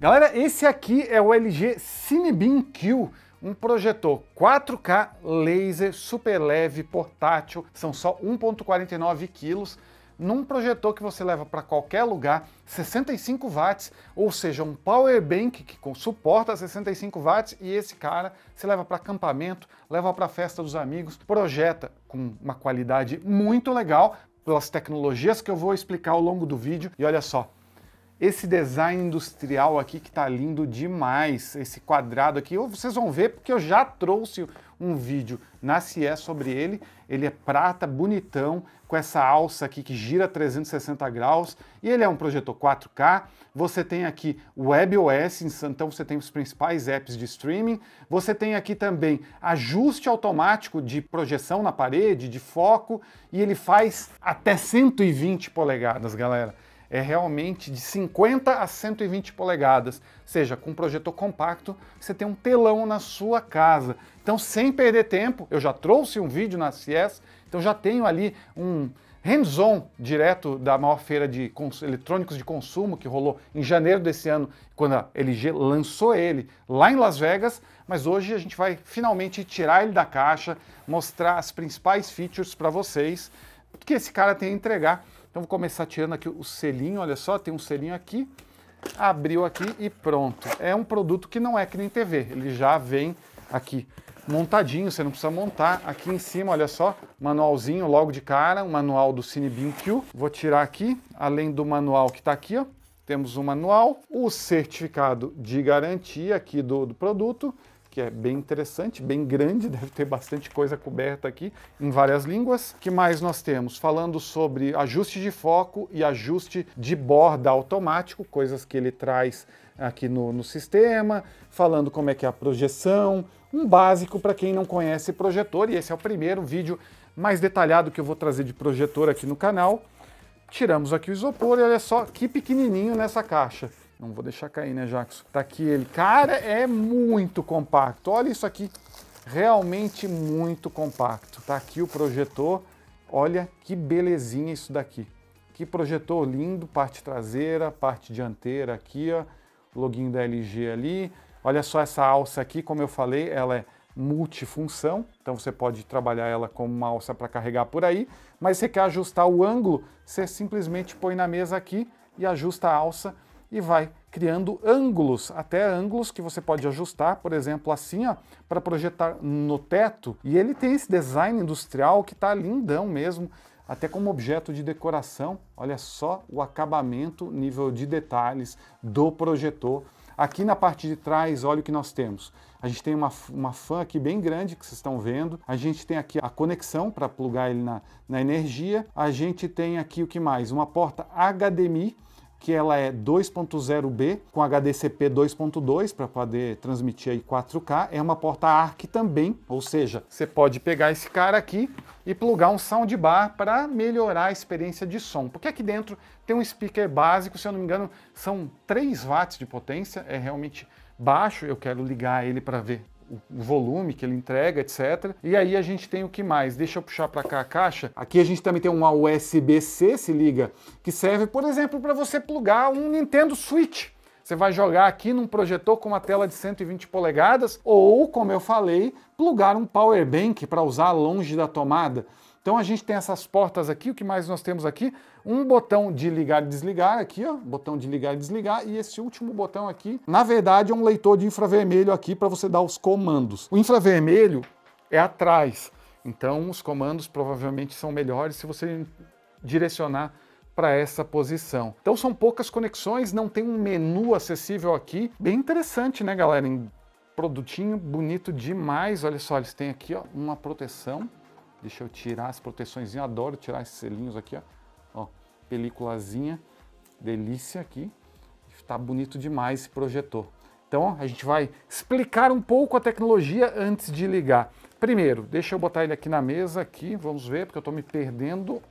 Galera, esse aqui é o LG Cinebeam Q, um projetor 4K laser super leve portátil, são só 1.49 quilos, num projetor que você leva para qualquer lugar, 65 watts, ou seja, um power bank que suporta 65 watts e esse cara se leva para acampamento, leva para festa dos amigos, projeta com uma qualidade muito legal pelas tecnologias que eu vou explicar ao longo do vídeo. E olha só, esse design industrial aqui que tá lindo demais, esse quadrado aqui, vocês vão ver porque eu já trouxe um vídeo na CIE sobre ele, ele é prata, bonitão, com essa alça aqui que gira 360 graus, e ele é um projetor 4K, você tem aqui o WebOS, então você tem os principais apps de streaming, você tem aqui também ajuste automático de projeção na parede, de foco, e ele faz até 120 polegadas, galera é realmente de 50 a 120 polegadas, ou seja, com um projetor compacto, você tem um telão na sua casa. Então, sem perder tempo, eu já trouxe um vídeo na CES, então já tenho ali um hands-on direto da maior feira de eletrônicos de consumo que rolou em janeiro desse ano, quando a LG lançou ele lá em Las Vegas, mas hoje a gente vai finalmente tirar ele da caixa, mostrar as principais features para vocês que esse cara tem a entregar então vou começar tirando aqui o selinho, olha só, tem um selinho aqui, abriu aqui e pronto. É um produto que não é que nem TV, ele já vem aqui montadinho, você não precisa montar. Aqui em cima, olha só, manualzinho logo de cara, um manual do Cinebeam Q. Vou tirar aqui, além do manual que está aqui, ó, temos o um manual, o certificado de garantia aqui do, do produto que é bem interessante, bem grande, deve ter bastante coisa coberta aqui em várias línguas. que mais nós temos? Falando sobre ajuste de foco e ajuste de borda automático, coisas que ele traz aqui no, no sistema, falando como é que é a projeção, um básico para quem não conhece projetor, e esse é o primeiro vídeo mais detalhado que eu vou trazer de projetor aqui no canal. Tiramos aqui o isopor e olha só que pequenininho nessa caixa. Não vou deixar cair, né, Jackson? Tá aqui ele. Cara, é muito compacto. Olha isso aqui. Realmente muito compacto. Tá aqui o projetor. Olha que belezinha isso daqui. Que projetor lindo, parte traseira, parte dianteira aqui, ó. Login da LG ali. Olha só essa alça aqui, como eu falei, ela é multifunção, então você pode trabalhar ela como uma alça para carregar por aí, mas se você quer ajustar o ângulo, você simplesmente põe na mesa aqui e ajusta a alça e vai criando ângulos, até ângulos que você pode ajustar, por exemplo, assim, ó, para projetar no teto. E ele tem esse design industrial que tá lindão mesmo, até como objeto de decoração. Olha só o acabamento, nível de detalhes do projetor. Aqui na parte de trás, olha o que nós temos. A gente tem uma, uma fan aqui bem grande que vocês estão vendo. A gente tem aqui a conexão para plugar ele na, na energia. A gente tem aqui o que mais? Uma porta HDMI que ela é 2.0B com HDCP 2.2 para poder transmitir aí 4K. É uma porta ARC também, ou seja, você pode pegar esse cara aqui e plugar um soundbar para melhorar a experiência de som. Porque aqui dentro tem um speaker básico, se eu não me engano, são 3 watts de potência, é realmente baixo, eu quero ligar ele para ver o volume que ele entrega, etc. E aí a gente tem o que mais? Deixa eu puxar para cá a caixa. Aqui a gente também tem uma USB-C, se liga, que serve, por exemplo, para você plugar um Nintendo Switch. Você vai jogar aqui num projetor com uma tela de 120 polegadas ou, como eu falei, plugar um power bank para usar longe da tomada. Então a gente tem essas portas aqui, o que mais nós temos aqui? Um botão de ligar e desligar aqui, ó, botão de ligar e desligar, e esse último botão aqui, na verdade é um leitor de infravermelho aqui para você dar os comandos. O infravermelho é atrás, então os comandos provavelmente são melhores se você direcionar para essa posição. Então são poucas conexões, não tem um menu acessível aqui. Bem interessante, né, galera? Produtinho bonito demais. Olha só, eles têm aqui ó, uma proteção Deixa eu tirar as proteções. Eu adoro tirar esses selinhos aqui, ó. ó peliculazinha, delícia aqui. Está bonito demais esse projetor. Então, a gente vai explicar um pouco a tecnologia antes de ligar. Primeiro, deixa eu botar ele aqui na mesa, aqui, vamos ver, porque eu estou me perdendo.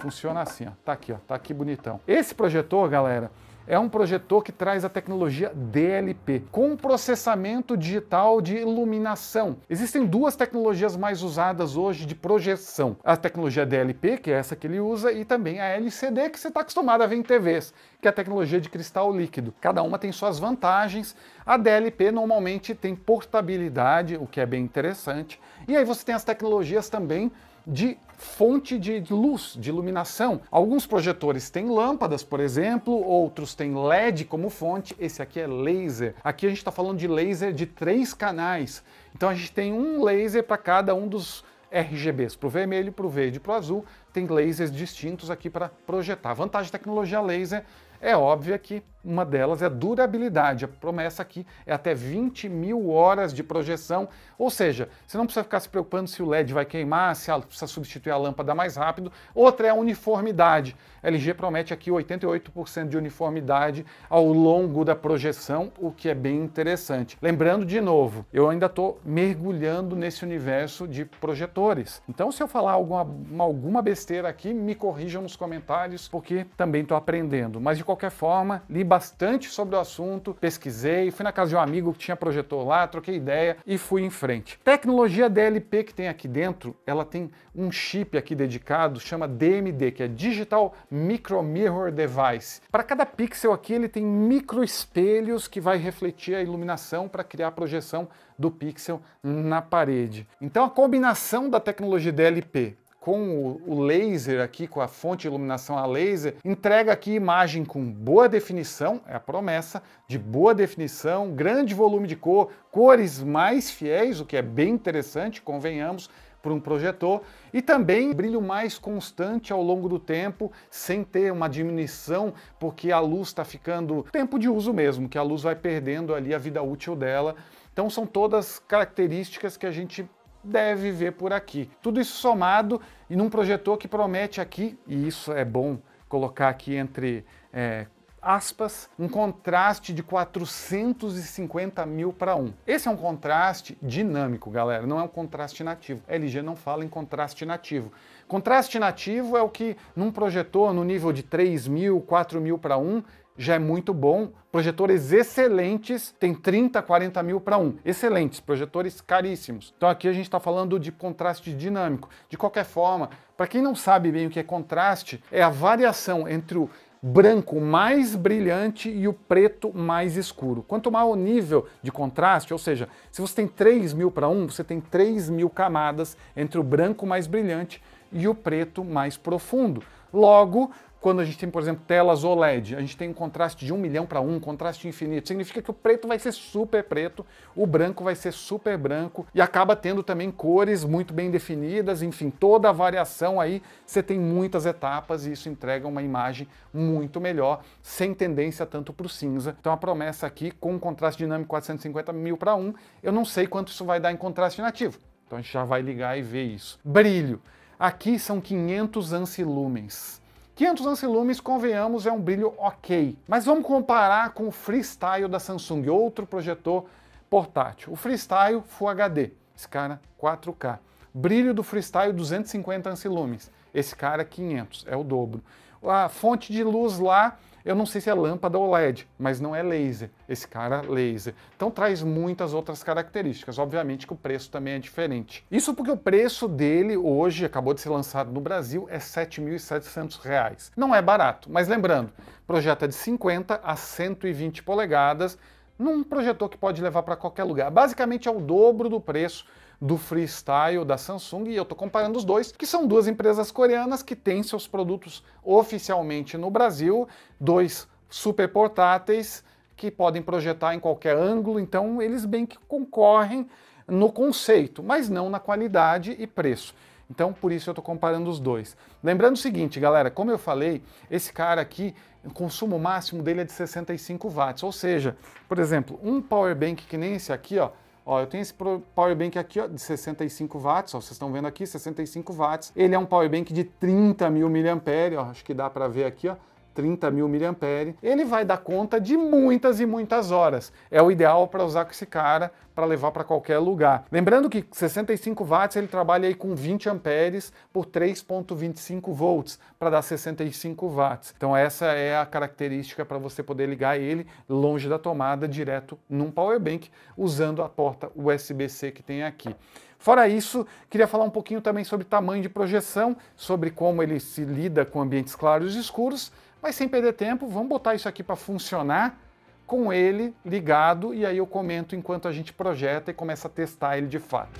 Funciona assim, ó. Tá aqui, ó. Tá aqui bonitão. Esse projetor, galera, é um projetor que traz a tecnologia DLP, com processamento digital de iluminação. Existem duas tecnologias mais usadas hoje de projeção: a tecnologia DLP, que é essa que ele usa, e também a LCD, que você está acostumado a ver em TVs, que é a tecnologia de cristal líquido. Cada uma tem suas vantagens. A DLP normalmente tem portabilidade, o que é bem interessante. E aí você tem as tecnologias também de fonte de luz, de iluminação. Alguns projetores têm lâmpadas, por exemplo, outros têm LED como fonte. Esse aqui é laser. Aqui a gente está falando de laser de três canais. Então a gente tem um laser para cada um dos RGBs para o vermelho, para o verde, para o azul. Tem lasers distintos aqui para projetar. A vantagem da tecnologia laser é óbvia que uma delas é a durabilidade. A promessa aqui é até 20 mil horas de projeção, ou seja, você não precisa ficar se preocupando se o LED vai queimar, se a, precisa substituir a lâmpada mais rápido. Outra é a uniformidade. A LG promete aqui 88% de uniformidade ao longo da projeção, o que é bem interessante. Lembrando de novo, eu ainda estou mergulhando nesse universo de projetores. Então, se eu falar alguma, alguma besteira aqui, me corrijam nos comentários, porque também estou aprendendo. Mas de qualquer forma, li bastante bastante sobre o assunto, pesquisei, fui na casa de um amigo que tinha projetor lá, troquei ideia e fui em frente. Tecnologia DLP que tem aqui dentro, ela tem um chip aqui dedicado, chama DMD, que é Digital Micro Mirror Device. Para cada pixel aqui, ele tem micro espelhos que vai refletir a iluminação para criar a projeção do pixel na parede. Então a combinação da tecnologia DLP com o laser aqui, com a fonte de iluminação a laser, entrega aqui imagem com boa definição, é a promessa, de boa definição, grande volume de cor, cores mais fiéis, o que é bem interessante, convenhamos, por um projetor e também brilho mais constante ao longo do tempo, sem ter uma diminuição, porque a luz está ficando tempo de uso mesmo, que a luz vai perdendo ali a vida útil dela. Então são todas características que a gente deve ver por aqui. Tudo isso somado e num projetor que promete aqui, e isso é bom colocar aqui entre é, aspas, um contraste de 450 mil para 1. Esse é um contraste dinâmico, galera, não é um contraste nativo. A LG não fala em contraste nativo. Contraste nativo é o que num projetor no nível de 3 mil, 4 mil para 1, já é muito bom. Projetores excelentes, tem 30, 40 mil para um. Excelentes, projetores caríssimos. Então aqui a gente está falando de contraste dinâmico. De qualquer forma, para quem não sabe bem o que é contraste, é a variação entre o branco mais brilhante e o preto mais escuro. Quanto maior o nível de contraste, ou seja, se você tem 3 mil para um, você tem 3 mil camadas entre o branco mais brilhante e o preto mais profundo. Logo, quando a gente tem, por exemplo, telas OLED, a gente tem um contraste de 1 milhão para 1, um contraste infinito. Significa que o preto vai ser super preto, o branco vai ser super branco e acaba tendo também cores muito bem definidas, enfim, toda a variação aí, você tem muitas etapas e isso entrega uma imagem muito melhor, sem tendência tanto para o cinza. Então a promessa aqui, com um contraste dinâmico 450 mil para 1, eu não sei quanto isso vai dar em contraste nativo. Então a gente já vai ligar e ver isso. Brilho. Aqui são 500 ANSI lumens. 500 ancilumes, convenhamos, é um brilho ok. Mas vamos comparar com o Freestyle da Samsung, outro projetor portátil. O Freestyle Full HD, esse cara 4K. Brilho do Freestyle 250 ancilumes, esse cara 500, é o dobro. A fonte de luz lá eu não sei se é lâmpada ou LED, mas não é laser. Esse cara é laser. Então traz muitas outras características. Obviamente que o preço também é diferente. Isso porque o preço dele hoje, acabou de ser lançado no Brasil, é R$ 7.700. Não é barato, mas lembrando, projeta é de 50 a 120 polegadas num projetor que pode levar para qualquer lugar. Basicamente é o dobro do preço do Freestyle da Samsung, e eu estou comparando os dois, que são duas empresas coreanas que têm seus produtos oficialmente no Brasil, dois super portáteis que podem projetar em qualquer ângulo, então eles bem que concorrem no conceito, mas não na qualidade e preço. Então, por isso eu estou comparando os dois. Lembrando o seguinte, galera, como eu falei, esse cara aqui, o consumo máximo dele é de 65 watts, ou seja, por exemplo, um power bank que nem esse aqui, ó, Ó, eu tenho esse power bank aqui, ó, de 65 watts, ó, vocês estão vendo aqui, 65 watts. Ele é um power bank de 30 mil mAh, ó, acho que dá para ver aqui, ó. 30 mil miliampere, ele vai dar conta de muitas e muitas horas. É o ideal para usar com esse cara para levar para qualquer lugar. Lembrando que 65 watts ele trabalha aí com 20 amperes por 3.25 volts para dar 65 watts. Então essa é a característica para você poder ligar ele longe da tomada direto num power bank usando a porta USB-C que tem aqui. Fora isso, queria falar um pouquinho também sobre tamanho de projeção, sobre como ele se lida com ambientes claros e escuros mas sem perder tempo, vamos botar isso aqui para funcionar com ele ligado e aí eu comento enquanto a gente projeta e começa a testar ele de fato.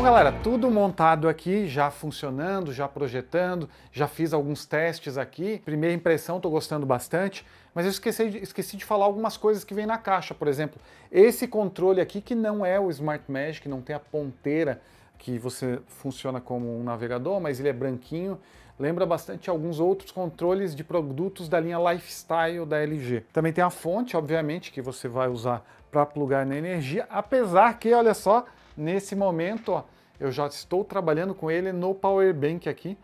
Bom, galera, tudo montado aqui, já funcionando, já projetando, já fiz alguns testes aqui. Primeira impressão, estou gostando bastante, mas eu esqueci de, esqueci de falar algumas coisas que vem na caixa. Por exemplo, esse controle aqui que não é o Smart Magic, não tem a ponteira que você funciona como um navegador, mas ele é branquinho. Lembra bastante alguns outros controles de produtos da linha Lifestyle da LG. Também tem a fonte, obviamente, que você vai usar para plugar na energia, apesar que, olha só, Nesse momento, ó, eu já estou trabalhando com ele no Power Bank aqui,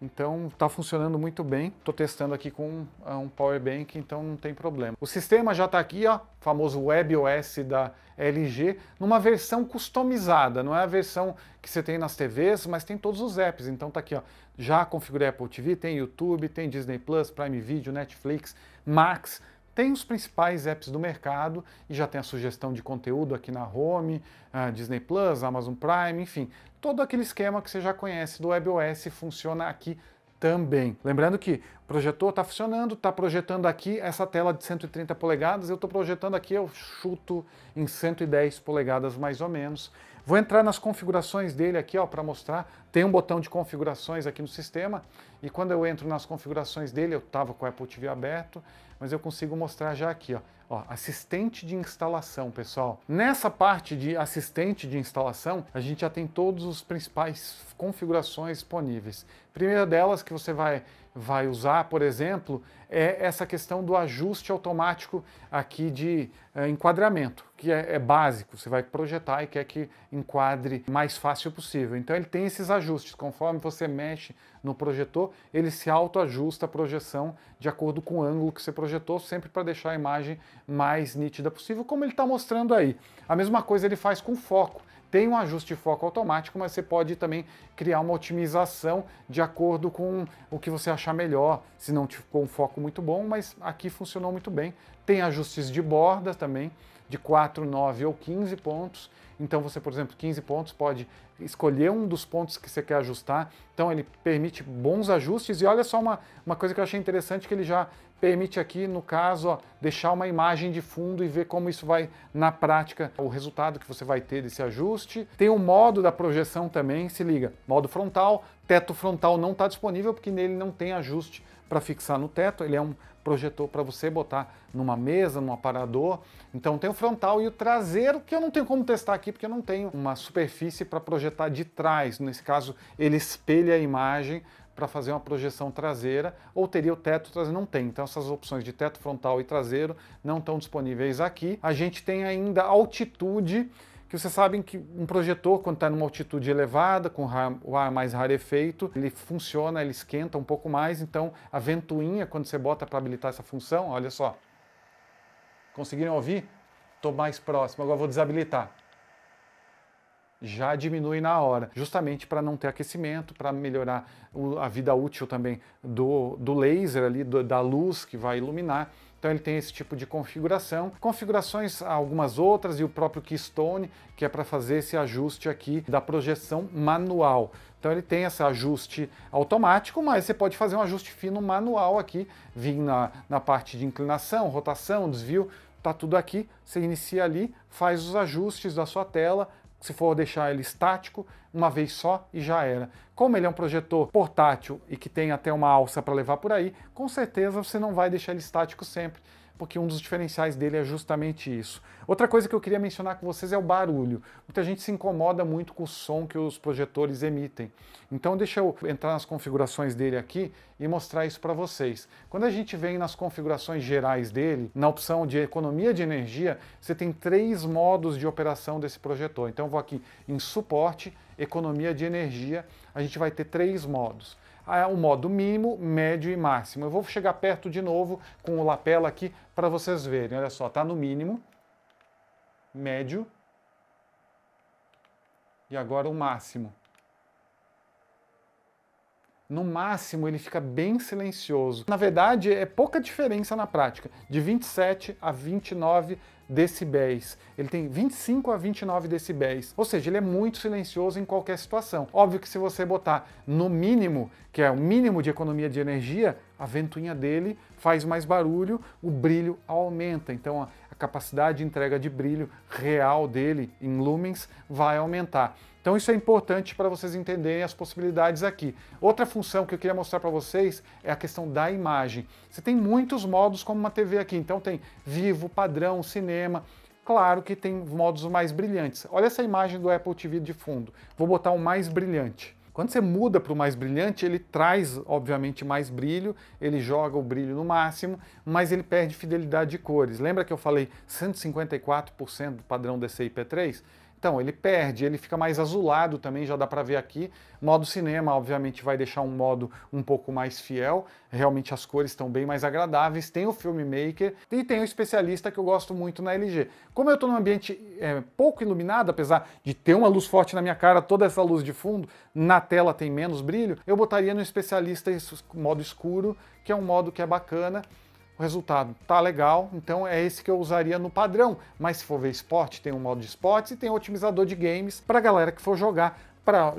então está funcionando muito bem. Estou testando aqui com ah, um Power Bank, então não tem problema. O sistema já está aqui, ó, famoso WebOS da LG, numa versão customizada. Não é a versão que você tem nas TVs, mas tem todos os apps. Então está aqui, ó. Já configurei Apple TV, tem YouTube, tem Disney Plus, Prime Video, Netflix, Max tem os principais apps do mercado e já tem a sugestão de conteúdo aqui na Home, ah, Disney Plus, Amazon Prime, enfim, todo aquele esquema que você já conhece do WebOS funciona aqui também. Lembrando que o projetor está funcionando, está projetando aqui essa tela de 130 polegadas, eu estou projetando aqui, eu chuto em 110 polegadas mais ou menos. Vou entrar nas configurações dele aqui, ó, para mostrar. Tem um botão de configurações aqui no sistema e quando eu entro nas configurações dele, eu estava com o Apple TV aberto, mas eu consigo mostrar já aqui, ó, ó, assistente de instalação, pessoal. Nessa parte de assistente de instalação, a gente já tem todos os principais configurações disponíveis. Primeira delas que você vai vai usar, por exemplo, é essa questão do ajuste automático aqui de é, enquadramento, que é, é, básico, você vai projetar e quer que enquadre mais fácil possível. Então ele tem esses ajustes, conforme você mexe no projetor, ele se autoajusta a projeção de acordo com o ângulo que você projetou, sempre para deixar a imagem mais nítida possível, como ele está mostrando aí. A mesma coisa ele faz com foco tem um ajuste de foco automático, mas você pode também criar uma otimização de acordo com o que você achar melhor, se não ficou um foco muito bom, mas aqui funcionou muito bem. Tem ajustes de borda também, de 4, 9 ou 15 pontos, então você, por exemplo, 15 pontos, pode escolher um dos pontos que você quer ajustar. Então ele permite bons ajustes. E olha só uma, uma coisa que eu achei interessante que ele já permite aqui, no caso, ó, deixar uma imagem de fundo e ver como isso vai na prática, o resultado que você vai ter desse ajuste. Tem o modo da projeção também, se liga, modo frontal, teto frontal não está disponível porque nele não tem ajuste para fixar no teto, ele é um, projetor para você botar numa mesa, num aparador. Então tem o frontal e o traseiro, que eu não tenho como testar aqui porque eu não tenho uma superfície para projetar de trás. Nesse caso, ele espelha a imagem para fazer uma projeção traseira, ou teria o teto traseiro, não tem. Então essas opções de teto frontal e traseiro não estão disponíveis aqui. A gente tem ainda altitude, que vocês sabem que um projetor, quando está numa altitude elevada, com o ar mais rarefeito, ele funciona, ele esquenta um pouco mais, então a ventoinha, quando você bota para habilitar essa função, olha só. Conseguiram ouvir? Estou mais próximo, agora vou desabilitar. Já diminui na hora, justamente para não ter aquecimento, para melhorar a vida útil também do, do laser ali, do, da luz que vai iluminar. Então ele tem esse tipo de configuração, configurações algumas outras e o próprio Keystone, que é para fazer esse ajuste aqui da projeção manual. Então ele tem esse ajuste automático, mas você pode fazer um ajuste fino manual aqui, vir na, na parte de inclinação, rotação, desvio, tá tudo aqui, você inicia ali, faz os ajustes da sua tela, se for deixar ele estático, uma vez só e já era. Como ele é um projetor portátil e que tem até uma alça para levar por aí, com certeza você não vai deixar ele estático sempre porque um dos diferenciais dele é justamente isso. Outra coisa que eu queria mencionar com vocês é o barulho. Muita gente se incomoda muito com o som que os projetores emitem. Então deixa eu entrar nas configurações dele aqui e mostrar isso para vocês. Quando a gente vem nas configurações gerais dele, na opção de economia de energia, você tem três modos de operação desse projetor. Então vou aqui em suporte, economia de energia, a gente vai ter três modos o modo mínimo, médio e máximo. Eu vou chegar perto de novo com o lapela aqui para vocês verem. Olha só, está no mínimo, médio e agora o máximo. No máximo, ele fica bem silencioso. Na verdade, é pouca diferença na prática, de 27 a 29 decibéis. Ele tem 25 a 29 decibéis, ou seja, ele é muito silencioso em qualquer situação. Óbvio que se você botar no mínimo, que é o mínimo de economia de energia, a ventoinha dele faz mais barulho, o brilho aumenta. Então a, capacidade de entrega de brilho real dele em lumens vai aumentar. Então isso é importante para vocês entenderem as possibilidades aqui. Outra função que eu queria mostrar para vocês é a questão da imagem. Você tem muitos modos como uma TV aqui, então tem vivo, padrão, cinema, claro que tem modos mais brilhantes. Olha essa imagem do Apple TV de fundo. Vou botar o mais brilhante. Quando você muda para o mais brilhante, ele traz, obviamente, mais brilho, ele joga o brilho no máximo, mas ele perde fidelidade de cores. Lembra que eu falei 154% do padrão DCI-P3? Então, ele perde, ele fica mais azulado também, já dá para ver aqui. Modo cinema, obviamente, vai deixar um modo um pouco mais fiel. Realmente as cores estão bem mais agradáveis. Tem o filmmaker e tem o especialista que eu gosto muito na LG. Como eu estou num ambiente é, pouco iluminado, apesar de ter uma luz forte na minha cara, toda essa luz de fundo, na tela tem menos brilho, eu botaria no especialista modo escuro, que é um modo que é bacana o resultado tá legal, então é esse que eu usaria no padrão. Mas se for ver esporte, tem um modo de esportes e tem um otimizador de games para galera que for jogar para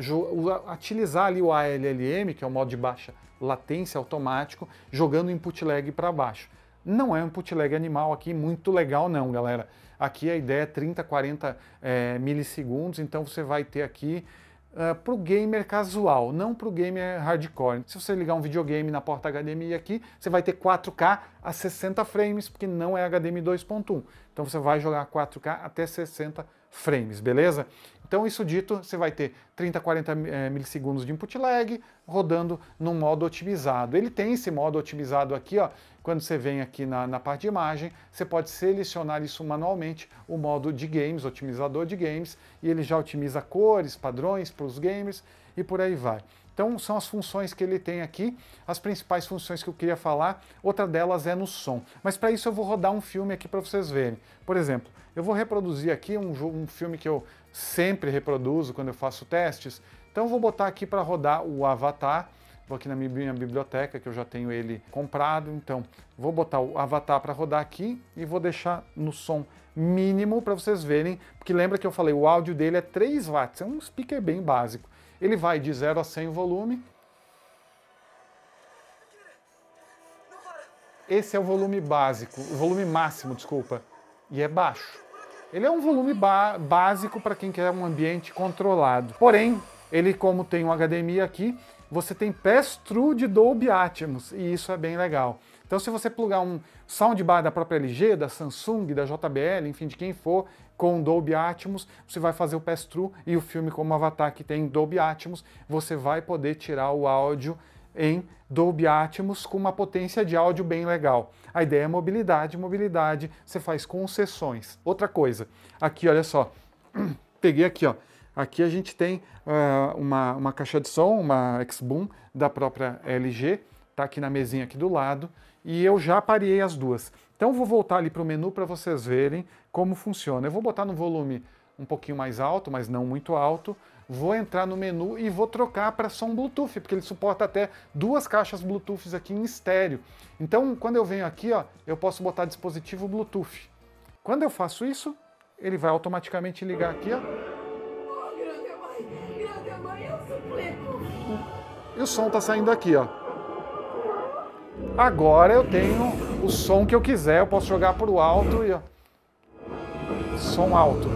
utilizar ali o ALLM, que é o modo de baixa latência automático, jogando input lag para baixo. Não é um input lag animal aqui, muito legal não, galera. Aqui a ideia é 30, 40 é, milissegundos, então você vai ter aqui Uh, é, para o gamer casual, não para o gamer hardcore. Se você ligar um videogame na porta HDMI aqui, você vai ter 4K a 60 frames, porque não é HDMI 2.1. Então você vai jogar 4K até 60 frames, beleza? Então isso dito, você vai ter 30, 40 eh, milissegundos de input lag rodando num modo otimizado. Ele tem esse modo otimizado aqui, ó, quando você vem aqui na, na parte de imagem, você pode selecionar isso manualmente, o modo de games, otimizador de games, e ele já otimiza cores, padrões para os games e por aí vai. Então são as funções que ele tem aqui, as principais funções que eu queria falar, outra delas é no som. Mas para isso eu vou rodar um filme aqui para vocês verem. Por exemplo, eu vou reproduzir aqui um, um, filme que eu sempre reproduzo quando eu faço testes, então eu vou botar aqui para rodar o Avatar, Vou aqui na minha biblioteca, que eu já tenho ele comprado, então vou botar o avatar para rodar aqui e vou deixar no som mínimo para vocês verem, porque lembra que eu falei, o áudio dele é 3 watts, é um speaker bem básico. Ele vai de 0 a 100 o volume. Esse é o volume básico, o volume máximo, desculpa, e é baixo. Ele é um volume básico para quem quer um ambiente controlado. Porém, ele como tem um HDMI aqui, você tem pass-through de Dolby Atmos, e isso é bem legal. Então, se você plugar um soundbar da própria LG, da Samsung, da JBL, enfim, de quem for, com Dolby Atmos, você vai fazer o pass-through e o filme como Avatar que tem Dolby Atmos, você vai poder tirar o áudio em Dolby Atmos com uma potência de áudio bem legal. A ideia é mobilidade, mobilidade, você faz concessões. Outra coisa, aqui olha só, peguei aqui ó, Aqui a gente tem uh, uma, uma caixa de som, uma X-Boom da própria LG, tá aqui na mesinha aqui do lado, e eu já parei as duas. Então vou voltar ali para o menu para vocês verem como funciona. Eu vou botar no volume um pouquinho mais alto, mas não muito alto. Vou entrar no menu e vou trocar para som Bluetooth, porque ele suporta até duas caixas Bluetooth aqui em estéreo. Então, quando eu venho aqui, ó, eu posso botar dispositivo Bluetooth. Quando eu faço isso, ele vai automaticamente ligar aqui, ó. e o som está saindo aqui, ó. Agora eu tenho o som que eu quiser, eu posso jogar para o alto e ó. som alto.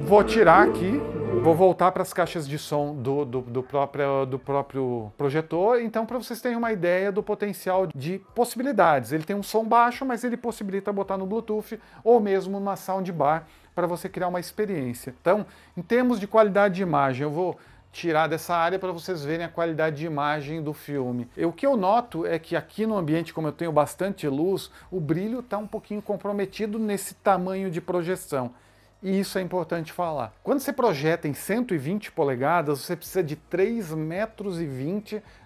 Vou tirar aqui, vou voltar para as caixas de som do, do, do, próprio, do próprio projetor, então para vocês terem uma ideia do potencial de possibilidades. Ele tem um som baixo, mas ele possibilita botar no Bluetooth ou mesmo numa soundbar para você criar uma experiência. Então, em termos de qualidade de imagem, eu vou tirar dessa área para vocês verem a qualidade de imagem do filme. E o que eu noto é que aqui no ambiente, como eu tenho bastante luz, o brilho está um pouquinho comprometido nesse tamanho de projeção e isso é importante falar. Quando você projeta em 120 polegadas, você precisa de 3,20 metros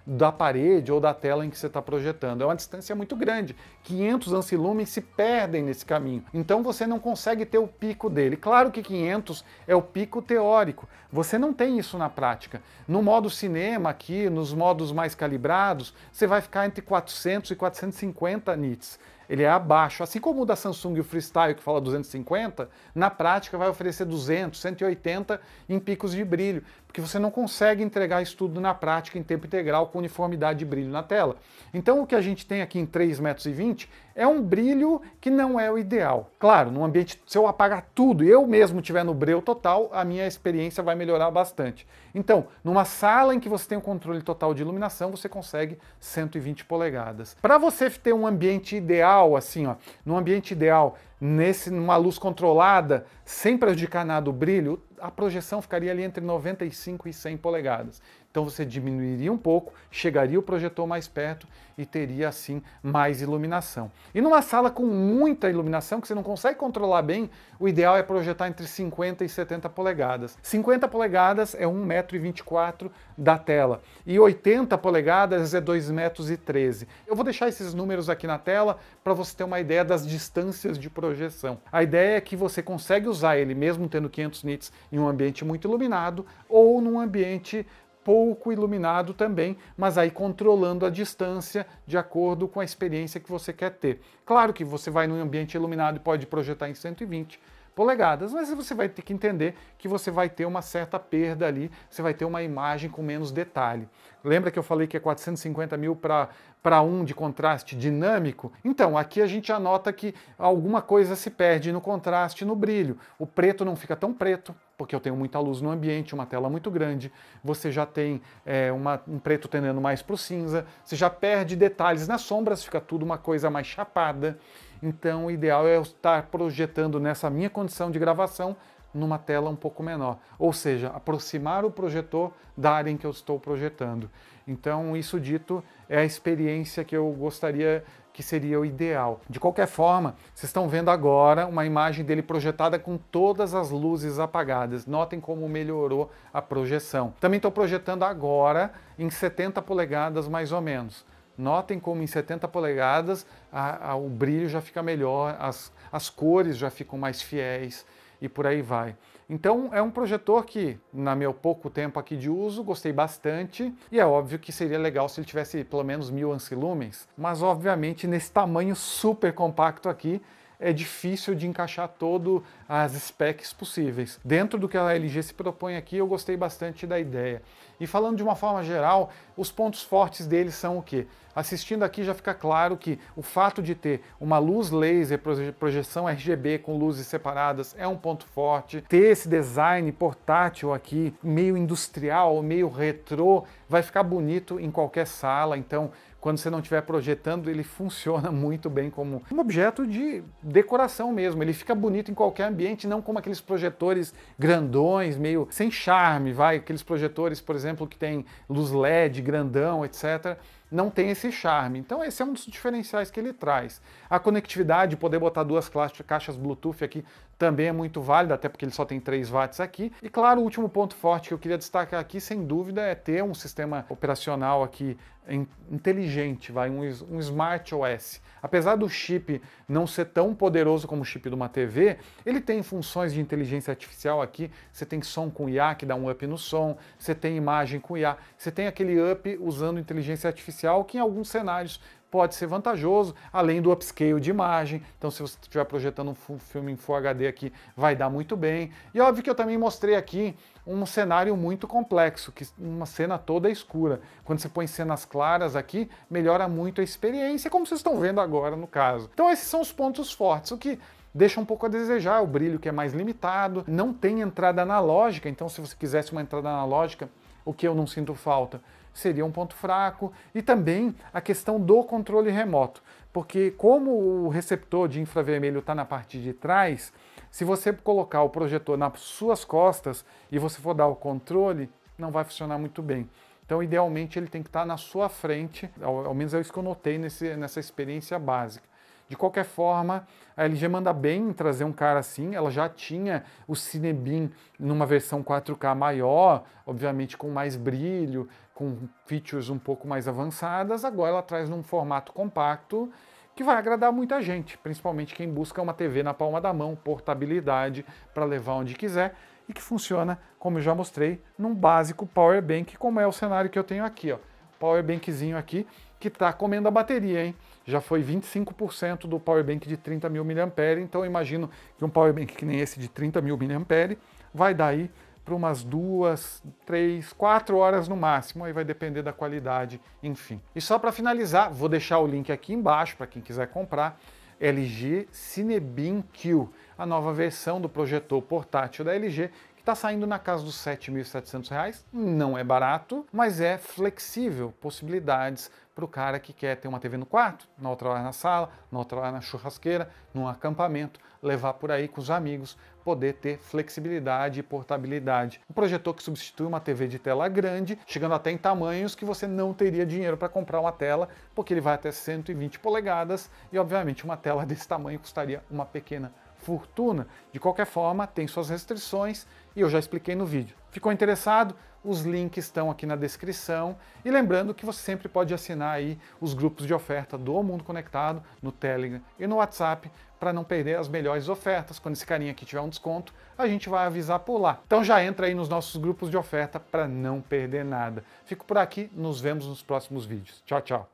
da parede ou da tela em que você está projetando. É uma distância muito grande. 500 ancilumens se perdem nesse caminho. Então você não consegue ter o pico dele. Claro que 500 é o pico teórico. Você não tem isso na prática. No modo cinema aqui, nos modos mais calibrados, você vai ficar entre 400 e 450 nits ele é abaixo. Assim como o da Samsung, o Freestyle, que fala 250, na prática vai oferecer 200, 180 em picos de brilho que você não consegue entregar estudo na prática em tempo integral com uniformidade de brilho na tela. Então o que a gente tem aqui em 3,20 metros é um brilho que não é o ideal. Claro, num ambiente, se eu apagar tudo e eu mesmo tiver no breu total, a minha experiência vai melhorar bastante. Então, numa sala em que você tem o um controle total de iluminação, você consegue 120 polegadas. Para você ter um ambiente ideal, assim, ó, num ambiente ideal nesse, numa luz controlada, sem prejudicar nada o brilho, a projeção ficaria ali entre 95 e 100 polegadas. Então você diminuiria um pouco, chegaria o projetor mais perto e teria assim mais iluminação. E numa sala com muita iluminação que você não consegue controlar bem, o ideal é projetar entre 50 e 70 polegadas. 50 polegadas é 1,24m da tela e 80 polegadas é 2,13m. Eu vou deixar esses números aqui na tela para você ter uma ideia das distâncias de projeção. A ideia é que você consegue usar ele mesmo tendo 500 nits em um ambiente muito iluminado ou num ambiente pouco iluminado também, mas aí controlando a distância de acordo com a experiência que você quer ter. Claro que você vai num ambiente iluminado e pode projetar em 120, polegadas, mas você vai ter que entender que você vai ter uma certa perda ali, você vai ter uma imagem com menos detalhe. Lembra que eu falei que é 450 mil para um de contraste dinâmico? Então, aqui a gente anota que alguma coisa se perde no contraste no brilho. O preto não fica tão preto, porque eu tenho muita luz no ambiente, uma tela muito grande, você já tem é, uma, um preto tendendo mais para o cinza, você já perde detalhes nas sombras, fica tudo uma coisa mais chapada. Então, o ideal é eu estar projetando nessa minha condição de gravação numa tela um pouco menor, ou seja, aproximar o projetor da área em que eu estou projetando. Então, isso dito, é a experiência que eu gostaria que seria o ideal. De qualquer forma, vocês estão vendo agora uma imagem dele projetada com todas as luzes apagadas. Notem como melhorou a projeção. Também estou projetando agora em 70 polegadas mais ou menos. Notem como em 70 polegadas a, a, o brilho já fica melhor, as, as cores já ficam mais fiéis e por aí vai. Então é um projetor que, na meu pouco tempo aqui de uso, gostei bastante e é óbvio que seria legal se ele tivesse pelo menos mil ancilumens, mas obviamente nesse tamanho super compacto aqui é difícil de encaixar todo as specs possíveis. Dentro do que a LG se propõe aqui, eu gostei bastante da ideia. E falando de uma forma geral, os pontos fortes deles são o quê? Assistindo aqui já fica claro que o fato de ter uma luz laser, projeção RGB com luzes separadas é um ponto forte. Ter esse design portátil aqui, meio industrial, meio retrô, vai ficar bonito em qualquer sala. Então, quando você não estiver projetando, ele funciona muito bem como um objeto de decoração mesmo. Ele fica bonito em qualquer ambiente, não como aqueles projetores grandões, meio sem charme, vai, aqueles projetores, por exemplo, exemplo, que tem luz LED, grandão, etc não tem esse charme. Então esse é um dos diferenciais que ele traz. A conectividade, poder botar duas caixas Bluetooth aqui também é muito válida, até porque ele só tem 3 watts aqui. E claro, o último ponto forte que eu queria destacar aqui, sem dúvida, é ter um sistema operacional aqui inteligente, vai um, um smart OS. Apesar do chip não ser tão poderoso como o chip de uma TV, ele tem funções de inteligência artificial aqui. Você tem som com IA que dá um up no som, você tem imagem com IA, você tem aquele up usando inteligência artificial artificial, que em alguns cenários pode ser vantajoso, além do upscale de imagem. Então, se você estiver projetando um filme em Full HD aqui, vai dar muito bem. E óbvio que eu também mostrei aqui um cenário muito complexo, que uma cena toda escura. Quando você põe cenas claras aqui, melhora muito a experiência, como vocês estão vendo agora no caso. Então, esses são os pontos fortes. O que deixa um pouco a desejar, o brilho que é mais limitado, não tem entrada analógica, então se você quisesse uma entrada analógica, o que eu não sinto falta, seria um ponto fraco, e também a questão do controle remoto, porque como o receptor de infravermelho está na parte de trás, se você colocar o projetor nas suas costas e você for dar o controle, não vai funcionar muito bem. Então, idealmente, ele tem que estar tá na sua frente, ao, ao, menos é isso que eu notei nesse, nessa experiência básica. De qualquer forma, a LG manda bem em trazer um cara assim. Ela já tinha o Cinebeam numa versão 4K maior, obviamente com mais brilho, com features um pouco mais avançadas. Agora ela traz num formato compacto que vai agradar muita gente, principalmente quem busca uma TV na palma da mão, portabilidade para levar onde quiser e que funciona, como eu já mostrei, num básico power bank, como é o cenário que eu tenho aqui, ó. Power bankzinho aqui, que está comendo a bateria, hein? Já foi 25% do power bank de 30 mil mAh, então eu imagino que um power bank que nem esse de 30 mil mAh vai dar aí para umas duas, três, quatro horas no máximo, aí vai depender da qualidade, enfim. E só para finalizar, vou deixar o link aqui embaixo para quem quiser comprar. LG Cinebeam Q, a nova versão do projetor portátil da LG, Está saindo na casa dos R$ 7.700, não é barato, mas é flexível, possibilidades para o cara que quer ter uma TV no quarto, na outra hora na sala, na outra hora na churrasqueira, num acampamento, levar por aí com os amigos, poder ter flexibilidade e portabilidade. Um projetor que substitui uma TV de tela grande, chegando até em tamanhos que você não teria dinheiro para comprar uma tela, porque ele vai até 120 polegadas e, obviamente, uma tela desse tamanho custaria uma pequena fortuna, de qualquer forma, tem suas restrições e eu já expliquei no vídeo. Ficou interessado? Os links estão aqui na descrição. E lembrando que você sempre pode assinar aí os grupos de oferta do Mundo Conectado no Telegram e no WhatsApp para não perder as melhores ofertas. Quando esse carinha aqui tiver um desconto, a gente vai avisar por lá. Então já entra aí nos nossos grupos de oferta para não perder nada. Fico por aqui, nos vemos nos próximos vídeos. Tchau, tchau.